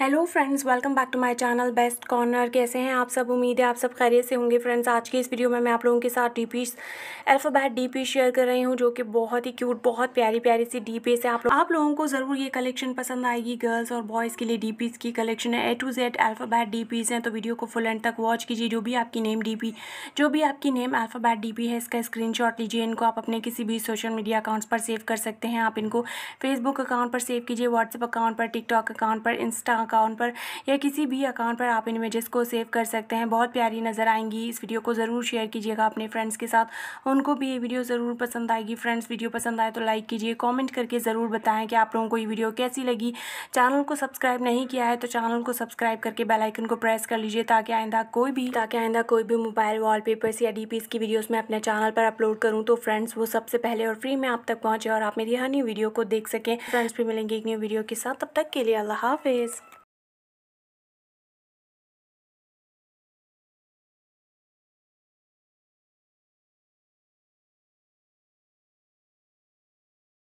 hello friends welcome back to my channel best corner कैसे हैं आप सब उम्मीद है आप सब खैरियत से होंगे फ्रेंड्स आज की इस वीडियो में मैं आप लोगों के साथ D P alphabet D share कर रही हूँ जो कि बहुत ही क्यूट बहुत प्यारी प्यारी सी डी पीस है आप लोग आप लोगों को ज़रूर ये कलेक्शन पसंद आएगी गर्ल्स और बॉयज़ के लिए डी की कलेक्शन है A to Z alphabet D Ps हैं तो वीडियो को फुल एंड तक वॉच कीजिए जो भी आपकी नेम डी पी जो भी आपकी नेम अल्फ़ाबैट डी पी है इसका स्क्रीन लीजिए इनको आप अपने किसी भी सोशल मीडिया अकाउंट्स पर सेव कर सकते हैं आप इनको फेसबुक अकाउंट पर सेव कीजिए व्हाट्सअप अकाउंट पर टिकटॉक अकाउंट पर इंस्टा अकाउंट पर या किसी भी अकाउंट पर आप इन इमेजेस को सेव कर सकते हैं बहुत प्यारी नज़र आएंगी इस वीडियो को ज़रूर शेयर कीजिएगा अपने फ्रेंड्स के साथ उनको भी ये वीडियो ज़रूर पसंद आएगी फ्रेंड्स वीडियो पसंद आए तो लाइक कीजिए कॉमेंट करके ज़रूर बताएँ कि आप लोगों को ये वीडियो कैसी लगी चैनल को सब्सक्राइब नहीं किया है तो चैनल को सब्सक्राइब करके बेलाइकन को प्रेस कर लीजिए ताकि आइंदा कोई भी ताकि आइंदा कोई भी मोबाइल पेपर्स या डी की वीडियोज़ मैं अपने चैनल पर अपलोड करूँ तो फ्रेंड्स वो सबसे पहले और फ्री में आप तक पहुंचे और आप मेरी हर न्यू वीडियो को देख सकें फ्रेंड्स भी मिलेंगे एक न्यू वीडियो के साथ तब तक के लिए अल्लाह हाफिज़